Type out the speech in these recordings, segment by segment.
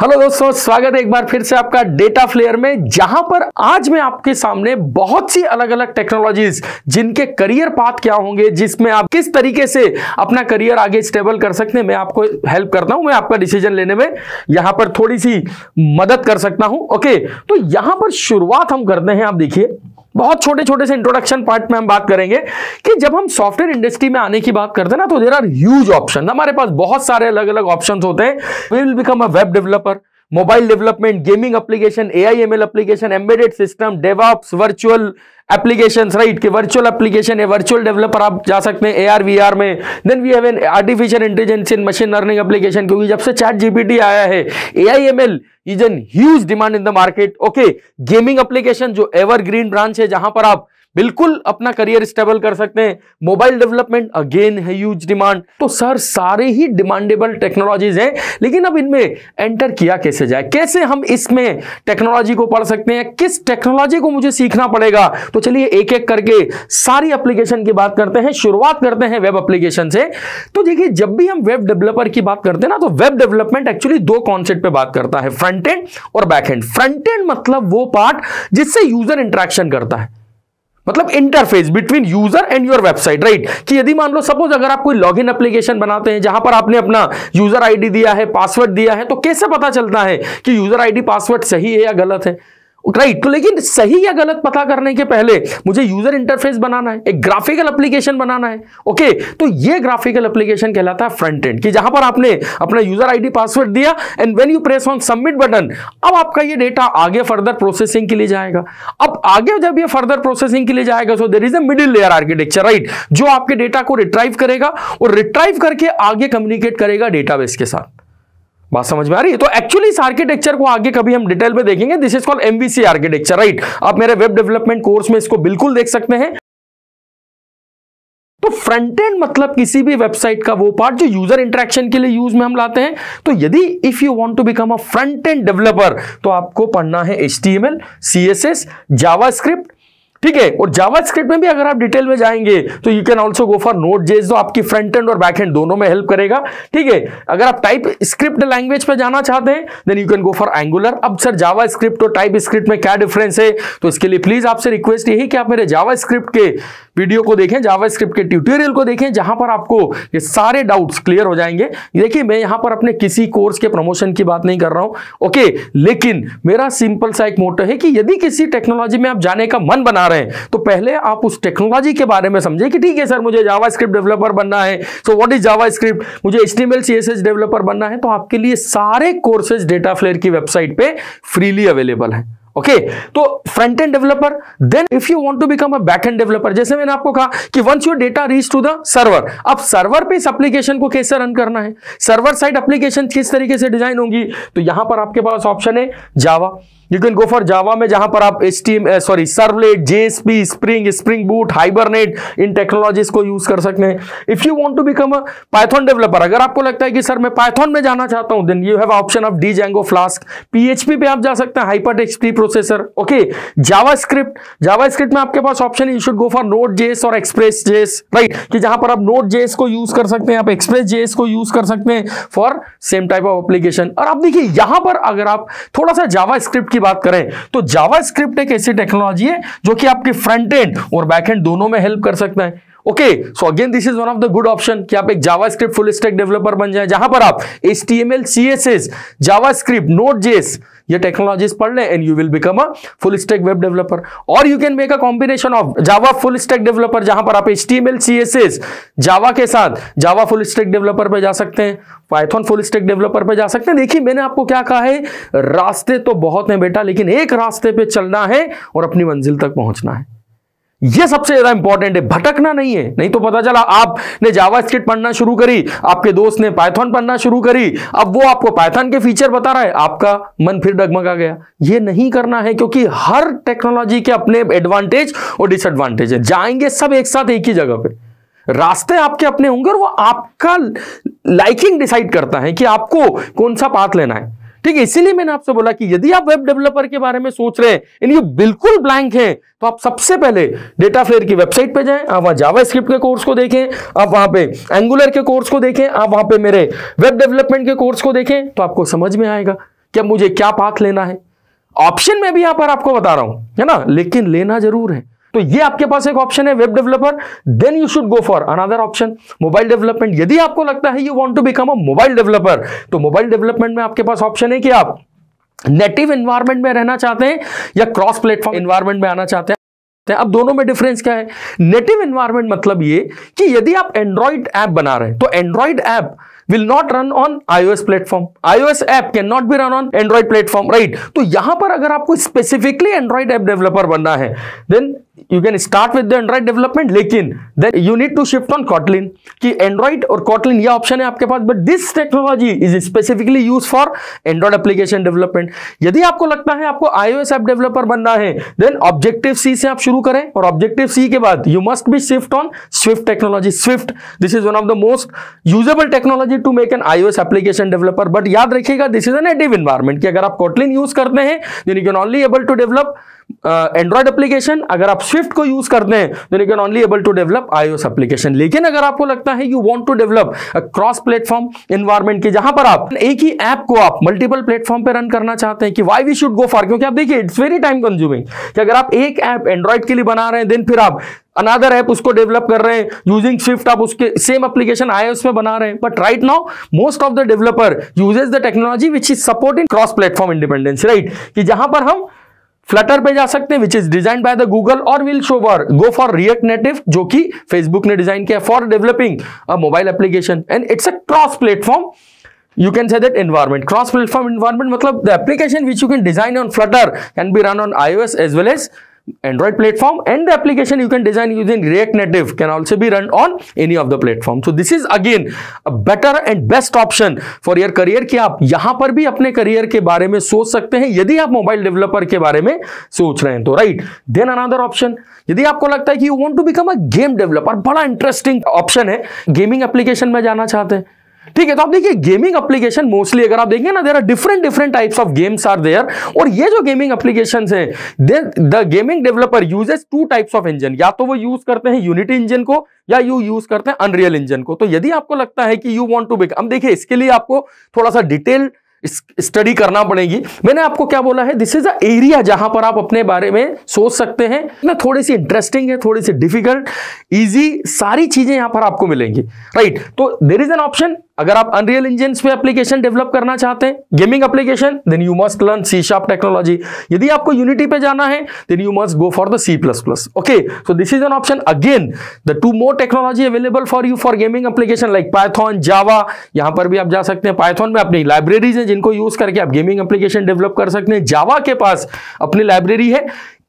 Hello दोस्तों स्वागत है एक बार फिर से आपका डेटा फ्लेयर में जहां पर आज मैं आपके सामने बहुत सी अलग अलग टेक्नोलॉजीज जिनके करियर पाथ क्या होंगे जिसमें आप किस तरीके से अपना करियर आगे स्टेबल कर सकते हैं मैं आपको हेल्प करता हूं मैं आपका डिसीजन लेने में यहां पर थोड़ी सी मदद कर सकता हूं ओके तो यहां पर शुरुआत हम करते हैं आप देखिए बहुत छोटे छोटे से इंट्रोडक्शन पार्ट में हम बात करेंगे कि जब हम सॉफ्टवेयर इंडस्ट्री में आने की बात करते हैं ना तो देर आर ह्यूज ऑप्शन हमारे पास बहुत सारे अलग अलग ऑप्शन होते हैं we will become a web developer mobile development gaming application AI ML application embedded system DevOps virtual application right कि वर्चुअल एप्लीकेशन है वर्चुअल डेवलपर आप जा सकते हैं वी आर में then we have an artificial intelligence in machine learning application क्योंकि जब से चैट जीपीटी आया है AI ML is an huge demand in the market okay gaming application जो एवरग्रीन ब्रांच है जहां पर आप बिल्कुल अपना करियर स्टेबल कर सकते हैं मोबाइल डेवलपमेंट अगेन है ह्यूज डिमांड तो सर सारे ही डिमांडेबल टेक्नोलॉजीज हैं लेकिन अब इनमें एंटर किया कैसे जाए कैसे हम इसमें टेक्नोलॉजी को पढ़ सकते हैं किस टेक्नोलॉजी को मुझे सीखना पड़ेगा तो चलिए एक एक करके सारी एप्लीकेशन की बात करते हैं शुरुआत करते हैं वेब एप्लीकेशन से तो देखिए जब भी हम वेब डेवलपर की बात करते हैं ना तो वेब डेवलपमेंट एक्चुअली दो कॉन्सेप्ट पे बात करता है फ्रंट एंड और बैक एंड फ्रंट एंड मतलब वो पार्ट जिससे यूजर इंट्रैक्शन करता है मतलब interface between user and your website right कि यदि मान लो सपोज अगर आप कोई लॉगिन एप्लीकेशन बनाते हैं जहां पर आपने अपना यूजर आईडी दिया है पासवर्ड दिया है तो कैसे पता चलता है कि यूजर आईडी पासवर्ड सही है या गलत है राइट right. तो लेकिन सही या गलत पता करने के पहले मुझे यूजर इंटरफेस बनाना है एक ग्राफिकल एप्लीकेशन बनाना है ओके okay. तो ये ग्राफिकल एप्लीकेशन कहलाता है फ्रंट एंड कि जहां पर आपने अपना यूजर आईडी पासवर्ड दिया and when you press on submit button अब आपका ये डेटा आगे फर्दर प्रोसेसिंग के लिए जाएगा अब आगे जब यह फर्दर प्रोसेसिंग के लिए जाएगा so there is a middle layer architecture right जो आपके डेटा को रिट्राइव करेगा और रिट्राइव करके आगे कम्युनिकेट करेगा डेटाबेस के साथ बात समझ में आ रही है तो एक्चुअली इस आर्किटेक्चर को आगे कभी हम डिटेल में देखेंगे this is called MBC architecture right आप मेरे वेब डेवलपमेंट कोर्स में इसको बिल्कुल देख सकते हैं तो फ्रंट एंड मतलब किसी भी वेबसाइट का वो पार्ट जो यूजर इंटरेक्शन के लिए यूज में हम लाते हैं तो यदि if you want to become a front end developer तो आपको पढ़ना है H T M L C S S JavaScript ठीक है और जावास्क्रिप्ट में भी अगर आप डिटेल में जाएंगे तो you can also go for Node JS जो आपकी फ्रंट एंड और बैक एंड दोनों में हेल्प करेगा ठीक है अगर आप टाइप स्क्रिप्ट लैंग्वेज पे जाना चाहते हैं then you can go for Angular अब सर जावा स्क्रिप्ट और टाइप स्क्रिप्ट में क्या डिफरेंस है तो इसके लिए प्लीज आपसे रिक्वेस्ट यही कि आप मेरे जावा स्क्रिप्ट के वीडियो को देखें जावा स्क्रिप्ट के ट्यूटोरियल को देखें जहां पर आपको ये सारे डाउट्स क्लियर हो जाएंगे देखिए मैं यहां पर अपने किसी कोर्स के प्रमोशन की बात नहीं कर रहा हूं ओके लेकिन मेरा सिंपल सा एक मोटो है कि यदि किसी टेक्नोलॉजी में आप जाने का मन बना रहे हैं तो पहले आप उस टेक्नोलॉजी के बारे में समझे कि ठीक है सर मुझे जावा स्क्रिप्ट डेवलपर बनना है सो व्हाट इज जावा मुझे एच टी डेवलपर बनना है तो आपके लिए सारे कोर्सेज डेटा फ्लेयर की वेबसाइट पर फ्रीली अवेलेबल है ओके okay, तो front end developer then if you want to become a back end developer जैसे मैंने आपको कहा कि once your data reach to the server अब सर्वर पे इस एप्लीकेशन को कैसे रन करना है सर्वर साइड एप्लीकेशन किस तरीके से डिजाइन होंगी तो यहां पर आपके पास ऑप्शन है Java you can go for Java में जहां पर आप S sorry servlet JSP spring spring boot hibernate इन टेक्नोलॉजीज को यूज कर सकते हैं if you want to become a Python developer अगर आपको लगता है कि सर मैं पाइथन में जाना चाहता हूं then you have option of Django Flask PHP पे आप जा सकते हैं hyper text processor okay JavaScript JavaScript में आपके पास option you should go for Node JS और एक्सप्रेस जेएस राइट कि जहां पर आप नोट जेएस को यूज कर सकते हैं आप एक्सप्रेस जेएस को यूज कर सकते हैं for same type of application और आप देखिए यहां पर अगर आप थोड़ा सा जावास्क्रिप्ट की बात करें तो जावास्क्रिप्ट एक ऐसी टेक्नोलॉजी है जो कि आपके फ्रंट एंड और बैक एंड दोनों में हेल्प कर सकता है okay so again this is one of the good option कि आप एक जावास्क्रिप्ट फुल स्टैक डेवलपर बन जाए जहां पर आप H T M L C S S JavaScript Node JS ये टेक्नोलॉजीज पढ़ लें and you will become a full stack web developer और you can make a combination of Java full stack developer जहां पर आप एच टी एम जावा के साथ जावा full stack developer पर जा सकते हैं पाइथन फुल स्टैक डेवलपर पर जा सकते हैं देखिए मैंने आपको क्या कहा है रास्ते तो बहुत हैं बेटा लेकिन एक रास्ते पे चलना है और अपनी मंजिल तक पहुंचना है ये सबसे ज्यादा इंपॉर्टेंट है भटकना नहीं है नहीं तो पता चला आपने जावा स्क्रिप्ट पढ़ना शुरू करी आपके दोस्त ने पाइथन पढ़ना शुरू करी अब वो आपको पाइथन के फीचर बता रहा है आपका मन फिर डगमगा गया ये नहीं करना है क्योंकि हर टेक्नोलॉजी के अपने एडवांटेज और डिसएडवांटेज है जाएंगे सब एक साथ एक ही जगह पे रास्ते आपके अपने होंगे और वो आपका लाइकिंग डिसाइड करता है कि आपको कौन सा पाथ लेना है ठीक है इसीलिए मैंने आपसे बोला कि यदि आप वेब डेवलपर के बारे में सोच रहे हैं यानी ये बिल्कुल ब्लैंक है तो आप सबसे पहले डेटा फ्लेयर की वेबसाइट पे जाएं आप वहां जावा के कोर्स को देखें आप वहां पे एंगुलर के कोर्स को देखें आप वहां पे मेरे वेब डेवलपमेंट के कोर्स को देखें तो आपको समझ में आएगा कि अब मुझे क्या पाथ लेना है ऑप्शन में भी यहां पर आपको बता रहा हूं है ना लेकिन लेना जरूर है तो ये आपके पास एक ऑप्शन है web developer then you should go for another option mobile development यदि आपको लगता है you want to become a mobile developer तो मोबाइल डेवलपमेंट में आपके पास ऑप्शन है कि आप नेटिव एनवायरमेंट में रहना चाहते हैं या क्रॉस प्लेटफॉर्म एनवायरमेंट में आना चाहते हैं अब दोनों में डिफरेंस क्या है नेटिव एनवायरमेंट मतलब ये कि यदि आप एंड्रॉइड ऐप बना रहे हैं तो Android app will not run on iOS platform. iOS app cannot be run on Android platform, right? तो यहां पर अगर आपको स्पेसिफिकली Android app developer बनना है then you can start with the Android development लेकिन then you need to shift on Kotlin कि Android और कॉटलिन यह ऑप्शन है आपके पास but this technology is specifically use for Android application development यदि आपको लगता है आपको एस एप डेवलपर बनना है देन ऑब्जेक्टिव सी से आप शुरू करें और ऑब्जेक्टिव सी के बाद you must be shift on Swift technology Swift this is one of the most usable technology to make an iOS application developer but याद रखिएगा दिस इज एन इन्वायरमेंट कि अगर आप कॉटलिन यूज करते हैं then you can only able to develop Android uh, application अगर आप Swift को यूज करते हैं then you can only able to develop iOS application लेकिन अगर आपको लगता है you want to develop cross platform environment की जहां पर आप एक ही ऐप को आप मल्टीपल प्लेटफॉर्म पे रन करना चाहते हैं कि why we should go for क्योंकि आप देखिए इट्स वेरी टाइम कंज्यूमिंग कि अगर आप एक ऐप एंड्रॉइड के लिए बना रहे हैं देन फिर आप अनादर ऐप उसको डेवलप कर रहे हैं यूजिंग स्विफ्ट आप उसके सेम एप्लीकेशन आए उसमें बना रहे हैं but right now most of the developer uses the technology which is supporting cross platform independence right कि जहां पर हम फ्लटर पे जा सकते हैं which is design by the Google और will show were go for React Native जो कि फेसबुक ने डिजाइन किया for developing a mobile application and it's a cross platform you can say that environment cross platform environment matlab the application which you can design on flutter can be run on ios as well as Android platform and the application you can design using React Native can also be run on any of the platform. So this is again a better and best option for your career कि आप यहाँ पर भी अपने career के बारे में सोच सकते हैं यदि आप मोबाइल डेवलपर के बारे में सोच रहे हैं तो right then another option यदि आपको लगता है कि you want to become a game developer बड़ा interesting option है gaming application में जाना चाहते हैं ठीक है तो आप देखिए गेमिंग एप्लीकेशन मोस्टली अगर आप देखेंगे ना there are different different types of games are there और ये जो गेमिंग एप्लीकेशन है the gaming developer uses two types of engine या तो वो यूज करते हैं यूनिटी इंजन को या यू यूज करते हैं अनरियल इंजन को तो यदि आपको लगता है कि यू वॉन्ट टू बिक हम देखिए इसके लिए आपको थोड़ा सा डिटेल स्टडी करना पड़ेगी मैंने आपको क्या बोला है दिस इज अ एरिया जहां पर आप अपने बारे में सोच सकते हैं ना थोड़ी सी इंटरेस्टिंग है थोड़ी सी डिफिकल्ट इजी सारी चीजें यहां पर आपको मिलेंगी राइट right? तो देर इज एन ऑप्शन अगर आप अनरियल इंजिन में एप्लीकेशन डेवलप करना चाहते हैं gaming application then you must learn C sharp technology यदि आपको यूनिटी पे जाना है then you must go for the C plus plus okay so this is an option again the two more technology available for you for gaming application like Python Java यहां पर भी आप जा सकते हैं पाइथॉन में अपनी लाइब्रेरीज है जिनको यूज करके आप गेमिंग एप्लीकेशन डेवलप कर सकते हैं जावा के पास अपनी लाइब्रेरी है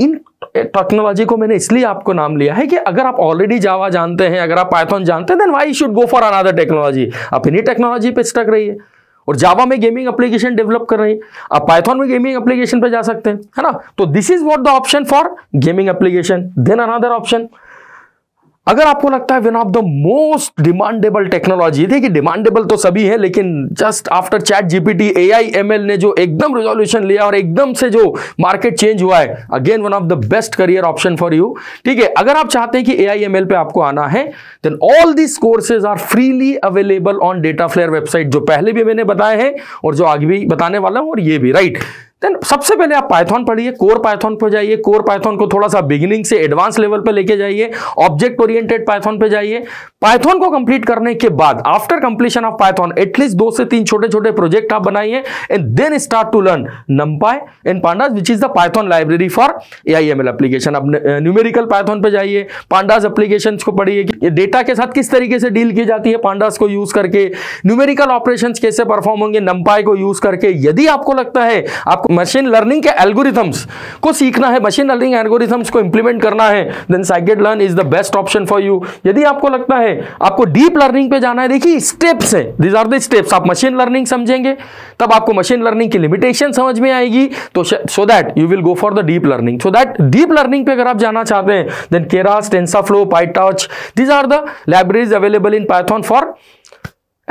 इन टेक्नोलॉजी को मैंने इसलिए आपको नाम लिया है कि अगर आप ऑलरेडी जावा जानते हैं अगर आप पाइथन जानते हैं then why should go for another technology आप इन्हीं टेक्नोलॉजी पे स्टक रही है और जावा में गेमिंग एप्लीकेशन डेवलप कर रही है आप पाइथन में गेमिंग एप्लीकेशन पे जा सकते हैं है ना तो this is what the option for gaming application then another option अगर आपको लगता है one of the most demandable technology देखिए डिमांडेबल तो सभी है लेकिन just after ChatGPT A I ने जो एकदम रिजोल्यूशन लिया और एकदम से जो मार्केट चेंज हुआ है again one of the best career option for you ठीक है अगर आप चाहते हैं कि ए आई पे आपको आना है then all this courses are freely available on DataFlair website जो पहले भी मैंने बताया है और जो आगे भी बताने वाला हूं और ये भी राइट right? देन सबसे पहले आप पाइथन पढ़िए कोर पाइथन पर जाइए कोर पाइथन को थोड़ा सा बिगिनिंग से एडवांस लेवल पर लेके जाइए ऑब्जेक्ट ओरिएंटेड पाइथन पे जाइए पाइथन को कंप्लीट करने के बाद after completion of Python at least दो से तीन छोटे छोटे प्रोजेक्ट आप बनाइए and then start to learn NumPy and pandas which is the Python library for A I M L application आप न्यूमेरिकल पाइथन पे जाइए पांडाज एप्लीकेशन को पढ़िए डेटा के साथ किस तरीके से डील की जाती है पांडास को यूज करके न्यूमेरिकल ऑपरेशन कैसे परफॉर्म होंगे नंपाई को यूज करके यदि आपको लगता है आपको मशीन लर्निंग के एल्गोरिथम्स को सीखना है मशीन लर्निंग एल्गोरिथम्स को इंप्लीमेंट करना है then scikit learn is the best option for you यदि आपको लगता है आपको डीप लर्निंग पे जाना है देखिए स्टेप्स है दीज आर द स्टेप्स आप मशीन लर्निंग समझेंगे तब आपको मशीन लर्निंग की लिमिटेशन समझ में आएगी तो so that you will go for the deep learning so that deep learning पे अगर आप जाना चाहते हैं then Keras TensorFlow PyTorch these are the libraries available in Python for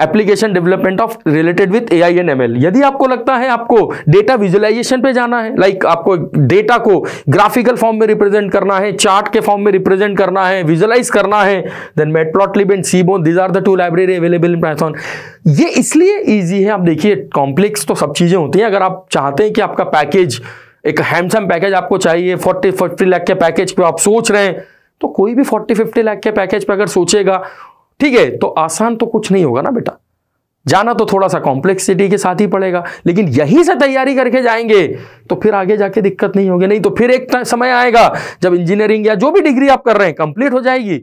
application development of related with A I and M L यदि आपको लगता है आपको डेटा विजुअलाइजेशन पे जाना है लाइक like आपको डेटा को ग्राफिकल फॉर्म में रिप्रेजेंट करना है चार्ट के फॉर्म में रिप्रेजेंट करना है विजुअलाइज करना है then Matplotlib and Seaborn these are the two library available in Python ये इसलिए ईजी है आप देखिए कॉम्प्लेक्स तो सब चीज़ें होती हैं अगर आप चाहते हैं कि आपका पैकेज एक हैंडसम पैकेज आपको चाहिए फोर्टी फोर्टी लैख के पैकेज पे आप सोच रहे हैं तो कोई भी फोर्टी फिफ्टी लाख के पैकेज पर अगर सोचेगा ठीक है तो आसान तो कुछ नहीं होगा ना बेटा जाना तो थोड़ा सा कॉम्प्लेक्सिटी के साथ ही पड़ेगा लेकिन यहीं से तैयारी करके जाएंगे तो फिर आगे जाके दिक्कत नहीं होगी नहीं तो फिर एक समय आएगा जब इंजीनियरिंग या जो भी डिग्री आप कर रहे हैं कंप्लीट हो जाएगी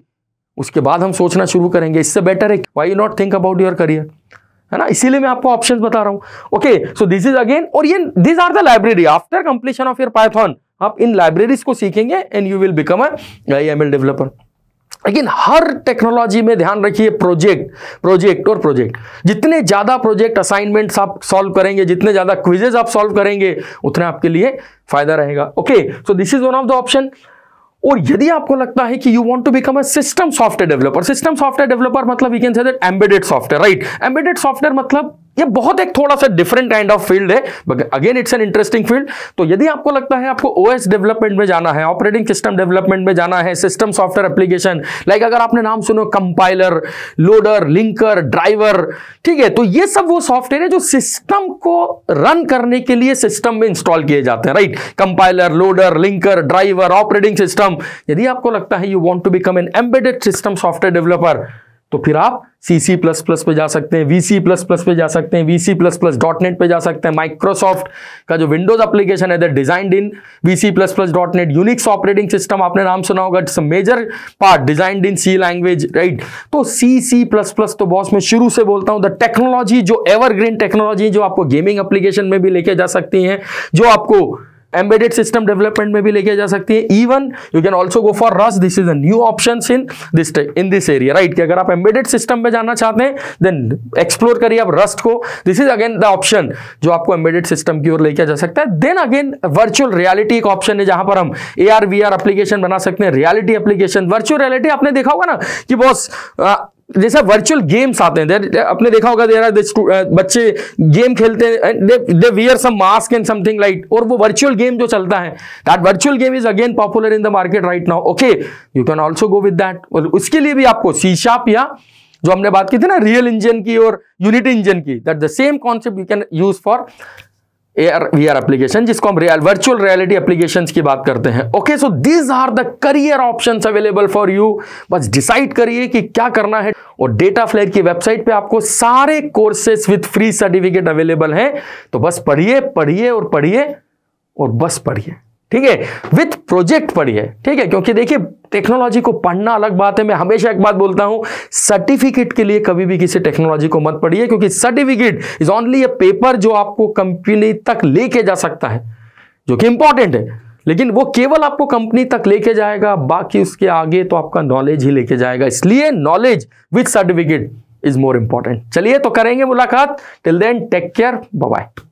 उसके बाद हम सोचना शुरू करेंगे इससे बेटर है why not think about your career है ना इसीलिए मैं आपको ऑप्शन बता रहा हूं okay so this is again और ये this are the library after completion of your Python आप इन लाइब्रेरीज को सीखेंगे and you will become AI M L developer लेकिन हर टेक्नोलॉजी में ध्यान रखिए प्रोजेक्ट प्रोजेक्ट और प्रोजेक्ट जितने ज़्यादा प्रोजेक्ट असाइनमेंट्स आप सॉल्व करेंगे जितने ज़्यादा क्विजेज आप सॉल्व करेंगे उतने आपके लिए फायदा रहेगा okay so this is one of the option और यदि आपको लगता है कि you want to become a system software developer system software developer मतलब we can say that embedded software right embedded software मतलब ये बहुत एक थोड़ा सा डिफरेंट काइंड ऑफ फील्ड है but again it's an interesting field तो यदि आपको लगता है आपको ओएस डेवलपमेंट में जाना है ऑपरेटिंग सिस्टम डेवलपमेंट में जाना है सिस्टम सॉफ्टवेयर एप्लीकेशन लाइक अगर आपने नाम सुनो कंपाइलर लोडर लिंकर ड्राइवर ठीक है तो ये सब वो सॉफ्टवेयर है जो सिस्टम को रन करने के लिए सिस्टम में इंस्टॉल किए जाते हैं right compiler loader linker driver operating system यदि आपको लगता है you want to become an embedded system software developer तो फिर आप सी सी प्लस प्लस पे जा सकते हैं वी सी प्लस प्लस पे जा सकते हैं V C plus plus dot net पे जा सकते हैं माइक्रोसॉफ्ट का जो विंडोज एप्लीकेशन है designed in V C plus plus dot net Unix operating system आपने नाम सुना होगा it's major part designed in C language right तो सी सी प्लस प्लस तो बॉस मैं शुरू से बोलता हूं द टेक्नोलॉजी जो एवरग्रीन टेक्नोलॉजी जो आपको गेमिंग एप्लीकेशन में भी लेके जा सकती है जो आपको एम्बेडेड सिस्टम डेवलपमेंट में भी लेके जा सकती है even you can also go for Rust this is a new option in this in this area right कि अगर आप एम्बेडेड सिस्टम में जाना चाहते हैं देन एक्सप्लोर करिए आप रस्ट को this is again the option जो आपको एम्बेडेड सिस्टम की ओर लेके जा सकता है देन अगेन वर्चुअल रियालिटी एक ऑप्शन है जहां पर हम A R V R application बना सकते हैं रियालिटी एप्लीकेशन वर्चुअल रियालिटी आपने देखा होगा ना कि बॉस जैसा वर्चुअल गेम्स आते हैं आपने देखा होगा देर uh, बच्चे गेम खेलते हैं they they wear some mask and something like और वो वर्चुअल गेम जो चलता है that virtual game is again popular in the market right now okay you can also go with that और उसके लिए भी आपको सी या जो हमने बात की थी ना रियल इंजन की और यूनिट इंजन की that the same concept you can use for AR VR application जिसको हम रियल वर्चुअल रियलिटी एप्लीकेशन की बात करते हैं okay so these are the career option available for you बस डिसाइड करिए कि क्या करना है और डेटा फ्लेयर की वेबसाइट पे आपको सारे courses with free certificate available हैं तो बस पढ़िए पढ़िए और पढ़िए और बस पढ़िए ठीक है विथ प्रोजेक्ट पढ़िए ठीक है क्योंकि देखिए टेक्नोलॉजी को पढ़ना अलग बात है मैं हमेशा एक बात बोलता हूं सर्टिफिकेट के लिए कभी भी किसी टेक्नोलॉजी को मत पढ़िए क्योंकि certificate is only a paper जो आपको कंपनी तक लेके जा सकता है जो कि इंपॉर्टेंट है लेकिन वो केवल आपको कंपनी तक लेके जाएगा बाकी उसके आगे तो आपका नॉलेज ही लेके जाएगा इसलिए knowledge with certificate is more important चलिए तो करेंगे मुलाकात till then take care bye